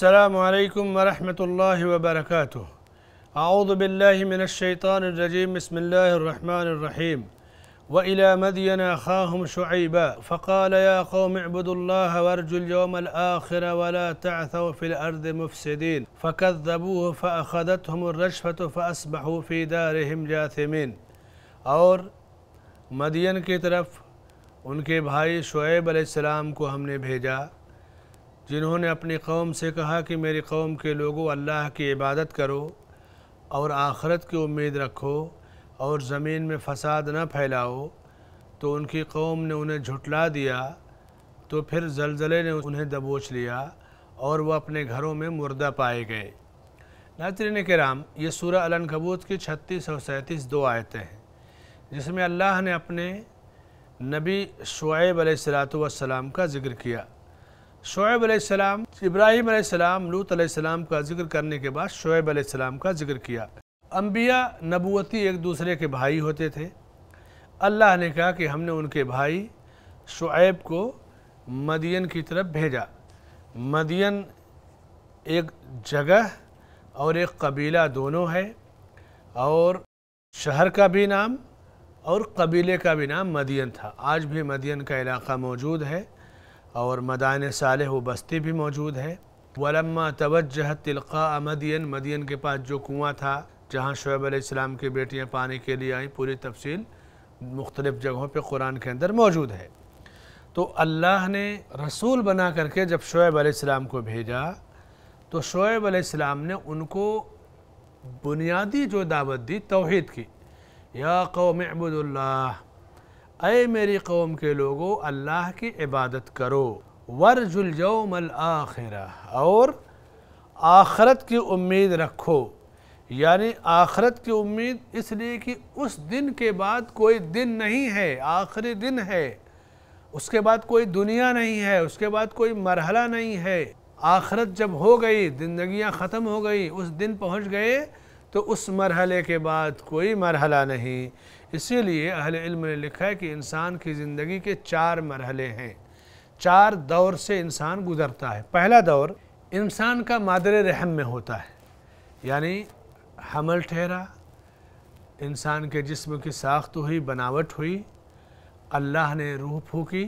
السلام عليكم ورحمة الله وبركاته أعوذ بالله من الشيطان الرجيم بسم الله الرحمن الرحيم وإلى مدين أخاهم شعيبا فقال يا قوم اعبدوا الله وارجوا اليوم الآخر ولا تعثوا في الأرض مفسدين فكذبوه فأخذتهم الرجفة فأصبحوا في دارهم جاثمين طرف ان کے بھائی شعیب علیہ السلام کو ہم نے بھیجا जिन्होंने अपनी कौम से कहा कि मेरी कौम के लोगों अल्लाह की इबादत करो और आखरत की उम्मीद रखो और ज़मीन में फसाद ना फैलाओ तो उनकी कौम ने उन्हें झुटला दिया तो फिर जलजले ने उन्हें दबोच लिया और वह अपने घरों में मुर्दा पाए गए नातरीन कराम ये सूरह अलन कबूत की छत्तीस और सैंतीस दो आयतें हैं जिसमें अल्लाह ने अपने नबी शुएब वसलाम का ज़िक्र किया शुएब अलैहिस्सलाम इब्राहिम अलैहिस्सलाम लूत अलैहिस्सलाम का जिक्र करने के बाद शुएब अलैहिस्सलाम का जिक्र किया अम्बिया नबूती एक दूसरे के भाई होते थे अल्लाह ने कहा कि हमने उनके भाई शुएब को मदियन की तरफ भेजा मदियन एक जगह और एक कबीला दोनों है और शहर का भी नाम और कबीले का भी नाम मदियन था आज भी मदियन का इलाका मौजूद है और मदान साल बस्ती भी मौजूद है वलम्मा तवज्जह तिलका मदियन मदियन के पास जो कुआँ था जहाँ शुएब इस्लाम की बेटियाँ पाने के लिए आई पूरी तफसील मुख्तलिफ़ जगहों पर कुरान के अंदर मौजूद है तो अल्लाह ने रसूल बना करके जब शुएब अलैहिस्सलाम को भेजा तो शुएब अलैहिस्सलाम ने उनको बुनियादी जो दावत दी तोहद की या कौम अबूदल्ला अय मेरी कौम के लोगो अल्लाह की इबादत करो वर्जुलजमल आखिरा और आखरत की उम्मीद रखो यानी आखरत की उम्मीद इसलिए कि उस दिन के बाद कोई दिन नहीं है आखिरी दिन है उसके बाद कोई दुनिया नहीं है उसके बाद कोई मरहला नहीं है आखरत जब हो गई जिंदगियाँ ख़त्म हो गई उस दिन पहुँच गए तो उस मरहले के बाद कोई मरहला नहीं इसीलिए अहल इल्म ने लिखा है कि इंसान की ज़िंदगी के चार मरहले हैं चार दौर से इंसान गुज़रता है पहला दौर इंसान का मादर रहम में होता है यानी हमल ठहरा इंसान के जिस्म की साख्त हुई बनावट हुई अल्लाह ने रूह फूकी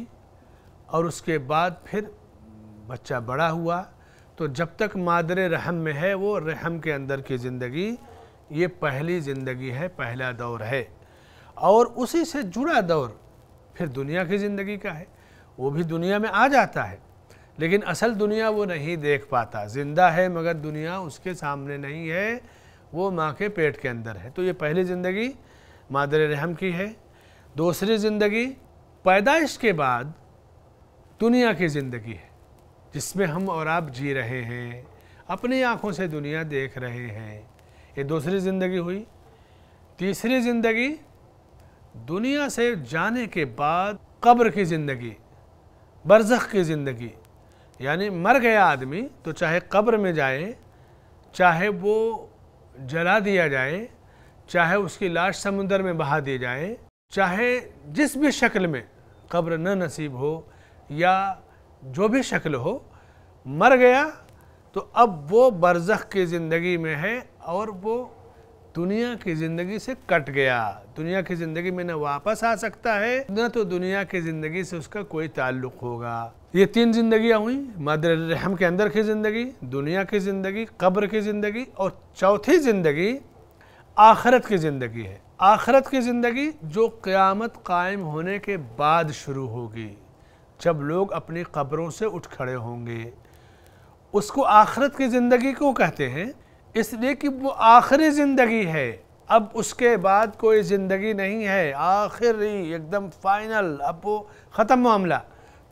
और उसके बाद फिर बच्चा बड़ा हुआ तो जब तक मादर रहम में है वो रहम के अंदर की ज़िंदगी ये पहली ज़िंदगी है पहला दौर है और उसी से जुड़ा दौर फिर दुनिया की ज़िंदगी का है वो भी दुनिया में आ जाता है लेकिन असल दुनिया वो नहीं देख पाता ज़िंदा है मगर दुनिया उसके सामने नहीं है वो माँ के पेट के अंदर है तो ये पहली ज़िंदगी मादर रहम की है दूसरी ज़िंदगी पैदाइश के बाद दुनिया की ज़िंदगी है जिसमें हम और आप जी रहे हैं अपनी आँखों से दुनिया देख रहे हैं ये दूसरी ज़िंदगी हुई तीसरी ज़िंदगी दुनिया से जाने के बाद कब्र की ज़िंदगी बरसख की ज़िंदगी यानी मर गया आदमी तो चाहे कब्र में जाए चाहे वो जला दिया जाए चाहे उसकी लाश समुंदर में बहा दी जाए चाहे जिस भी शक्ल में कब्र न नसीब हो या जो भी शक्ल हो मर गया तो अब वो बरसख की ज़िंदगी में है और वो दुनिया की ज़िंदगी से कट गया दुनिया की ज़िंदगी में न वापस आ सकता है न तो दुनिया की ज़िंदगी से उसका कोई ताल्लुक होगा ये तीन जिंदगियाँ हुई मदर रहम के अंदर की ज़िंदगी दुनिया की ज़िंदगी कब्र की ज़िंदगी और चौथी ज़िंदगी आखरत की ज़िंदगी है आखरत की ज़िंदगी जो क़्यामत कायम होने के बाद शुरू होगी जब लोग अपनी कब्रों से उठ खड़े होंगे उसको आखरत की ज़िंदगी क्यों कहते हैं इसलिए कि वो आखिरी ज़िंदगी है अब उसके बाद कोई ज़िंदगी नहीं है आखिरी एकदम फाइनल अब वो ख़त्म मामला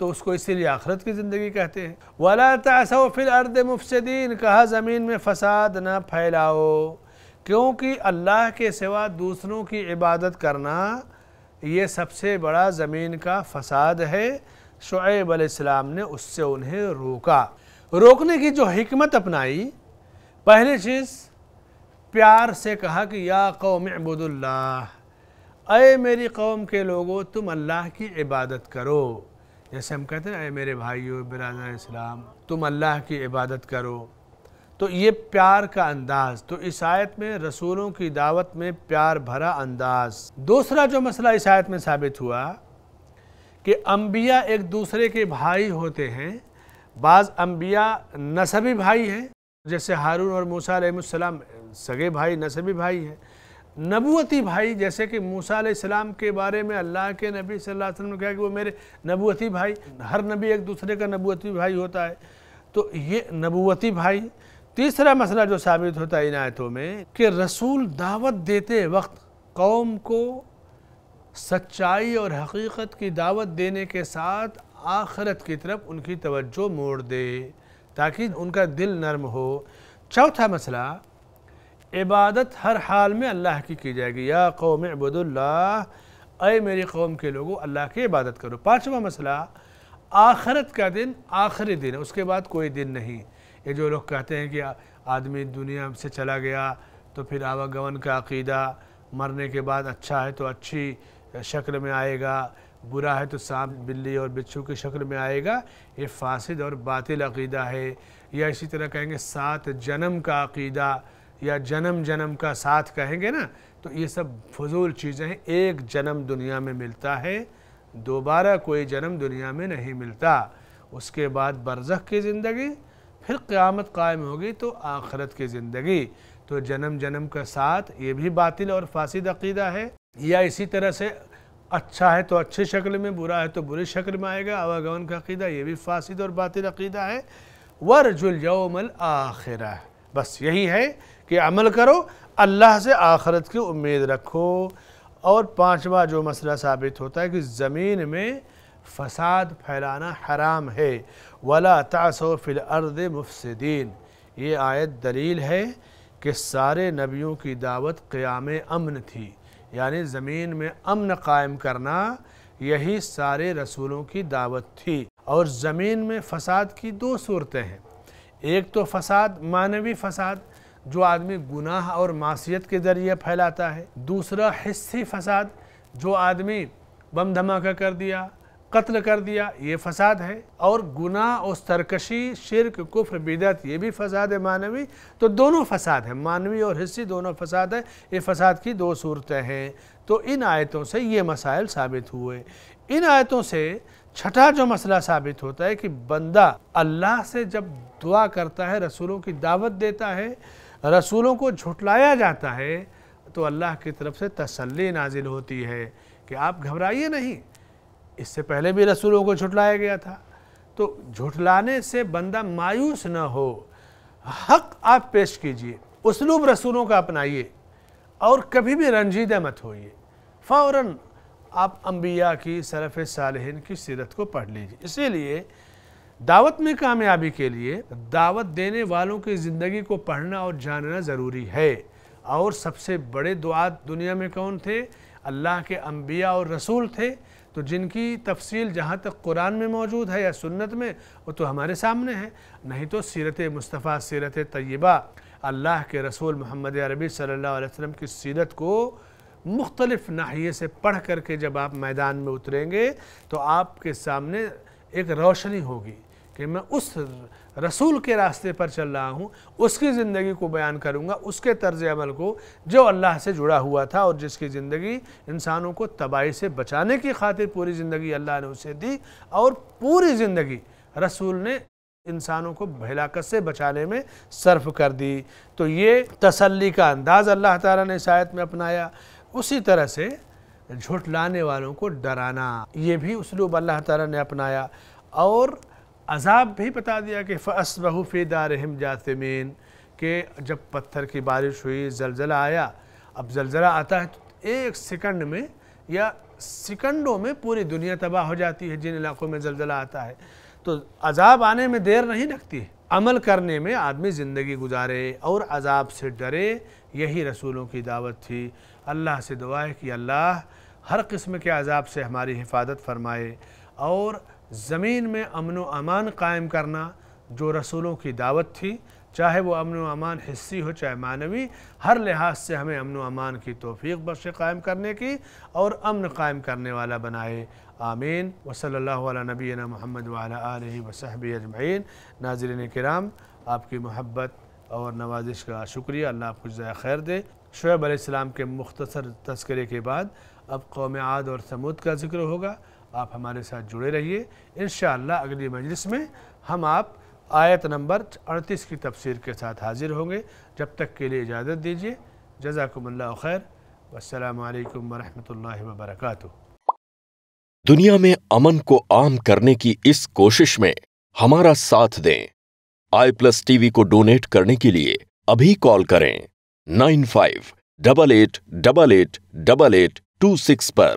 तो उसको इसीलिए आखरत की ज़िंदगी कहते हैं वाला वला फिर अर्द मुफसदीन कहा ज़मीन में फ़साद ना फैलाओ क्योंकि अल्लाह के सिवा दूसरों की इबादत करना ये सबसे बड़ा ज़मीन का फ़साद है शुएब अलैहिस्सलाम ने उससे उन्हें रोका रोकने की जो हमत अपनाई पहली चीज़ प्यार से कहा कि या कौम अबुदुल्ला अय मेरी कौम के लोगों तुम अल्लाह की इबादत करो जैसे हम कहते हैं अय मेरे भाइयों बिरादर इस्लाम तुम अल्लाह की इबादत करो तो ये प्यार का अंदाज़ तो इस आयत में रसूलों की दावत में प्यार भरा अंदाज़ दूसरा जो मसला इस आयत में साबित हुआ कि अम्बिया एक दूसरे के भाई होते हैं बाज़ अम्बिया नसबी भाई हैं जैसे हारून और मूसा अलैहिस्सलाम सगे भाई नसबी भाई हैं नबूती भाई जैसे कि मूसा आलाम के बारे में अल्लाह के नबी सल्लल्लाहु अलैहि वसल्लम ने कहा कि वो मेरे नबूती भाई हर नबी एक दूसरे का नबूती भाई होता है तो ये नबूती भाई तीसरा मसला जो साबित होता है इन आयतों में कि रसूल दावत देते वक्त कौम को सच्चाई और हकीकत की दावत देने के साथ आखरत की तरफ उनकी तवज्जो मोड़ दे ताकि उनका दिल नरम हो चौथा मसला इबादत हर हाल में अल्लाह की की जाएगी या कौम अबुदुल्ला अय मेरी कौम के लोगों अल्लाह की इबादत करो पाँचवा मसला आखरत का दिन आखिरी दिन है उसके बाद कोई दिन नहीं ये जो लोग कहते हैं कि आदमी दुनिया से चला गया तो फिर आवागमन का अकीदा मरने के बाद अच्छा है तो अच्छी शक्ल में आएगा बुरा है तो सांप बिल्ली और बिच्छू की शक्ल में आएगा ये फासिद और बातिल अकीदा है या इसी तरह कहेंगे सात जन्म का अकीदा या जन्म जन्म का साथ कहेंगे ना तो ये सब फजूल चीज़ें हैं एक जन्म दुनिया में मिलता है दोबारा कोई जन्म दुनिया में नहीं मिलता उसके बाद बरज़ की ज़िंदगी फिर क़्यामत कायम होगी तो आखरत की ज़िंदगी तो जन्म जन्म का साथ ये भी बातिल और फासिद अकीदा है या इसी तरह से अच्छा है तो अच्छे शक्ल में बुरा है तो बुरे शक्ल में आएगा आवागमन का अकीदा ये भी फासिद और बातिल अकीदा है वरजुल यौमल आखिरा बस यही है कि अमल करो अल्लाह से आखरत की उम्मीद रखो और पांचवा जो मसला साबित होता है कि ज़मीन में फसाद फैलाना हराम है वला तासो फिल अर्द मुफसदीन ये आयत दलील है कि सारे नबियों की दावत क़्याम अमन थी यानी ज़मीन में अमन कायम करना यही सारे रसूलों की दावत थी और ज़मीन में फ़साद की दो सूरतें हैं एक तो फ़साद मानवी फ़साद जो आदमी गुनाह और मासीत के ज़रिए फैलाता है दूसरा हिस्सी फ़साद जो आदमी बम धमाका कर दिया कत्ल कर दिया ये फसाद है और गुनाह और सरकशी शिरक कुफ्र बिदत ये भी फसाद है मानवी तो दोनों फसाद है मानवी और हिस्सी दोनों फसाद है ये फसाद की दो सूरतें हैं तो इन आयतों से ये मसाइल साबित हुए इन आयतों से छठा जो मसला साबित होता है कि बंदा अल्लाह से जब दुआ करता है रसूलों की दावत देता है रसूलों को झुटलाया जाता है तो अल्लाह की तरफ से तसल्ली नाजिल होती है कि आप घबराइए नहीं इससे पहले भी रसूलों को झुठलाया गया था तो झुटलाने से बंदा मायूस ना हो हक आप पेश कीजिए उसलूब रसूलों का अपनाइए और कभी भी रंजीदा मत होइए फ़ौर आप अम्बिया की सरफ सालहन की सीरत को पढ़ लीजिए इसीलिए दावत में कामयाबी के लिए दावत देने वालों की ज़िंदगी को पढ़ना और जानना ज़रूरी है और सबसे बड़े दुआत दुनिया में कौन थे अल्लाह के अम्बिया और रसूल थे तो जिनकी तफसील जहाँ तक कुरान में मौजूद है या सुन्नत में वो तो हमारे सामने है नहीं तो सीरत मुस्तफ़ा सीरत तय्यबा अल्लाह के रसूल मोहम्मद अरबी सल्ला वसम की सीरत को मुख्तलिफ़ नाहिए से पढ़ करके जब आप मैदान में उतरेंगे तो आपके सामने एक रोशनी होगी कि मैं उस रसूल के रास्ते पर चल रहा हूँ उसकी ज़िंदगी को बयान करूँगा उसके तर्ज अमल को जो अल्लाह से जुड़ा हुआ था और जिसकी ज़िंदगी इंसानों को तबाही से बचाने की खातिर पूरी ज़िंदगी अल्लाह ने उसे दी और पूरी ज़िंदगी रसूल ने इंसानों को भलाकत से बचाने में सर्फ कर दी तो ये तसल्ली का अंदाज़ अल्लाह ताला ने शायद में अपनाया उसी तरह से झुठलाने वालों को डराना ये भी उसलूब अल्लाह ताला ने अपनाया और अजाब भी बता दिया कि फ़सबहू फ़ी हम जातमीन के जब पत्थर की बारिश हुई जलजला आया अब जलजला आता है तो एक सेकंड में या सेकंडों में पूरी दुनिया तबाह हो जाती है जिन इलाकों में जलजला आता है तो अजाब आने में देर नहीं लगती अमल करने में आदमी ज़िंदगी गुजारे और अजाब से डरे यही रसूलों की दावत थी अल्लाह से दुआ है कि अल्लाह हर किस्म के अजाब से हमारी हिफाजत फरमाए और ज़मीन में अमन व अमान कायम करना जो रसूलों की दावत थी चाहे वो अमन व अमान हिस्सी हो चाहे मानवी हर लिहाज से हमें अमन व अमान की तोफ़ी बख्शे कायम करने की और अमन कायम करने वाला बनाए आमीन वसल्ला नबीना महमद वाल वसहब अजमैन नाजरन कराम आपकी मोहब्बत और नवाजिश का शुक्रिया अल्लाह आपको ज़ाय खैर दे शुएब के मुख्तसर तस्करे के बाद अब कौम आद और समूद का जिक्र होगा आप हमारे साथ जुड़े रहिए इन अगली मजलिस में हम आप आयत नंबर अड़तीस की तफसीर के साथ हाजिर होंगे जब तक के लिए इजाज़त दीजिए जजाकमल्ला खैर वालकम वरहमल वबरक दुनिया में अमन को आम करने की इस कोशिश में हमारा साथ दें आई प्लस टीवी को डोनेट करने के लिए अभी कॉल करें nine five double eight double eight double eight two six पर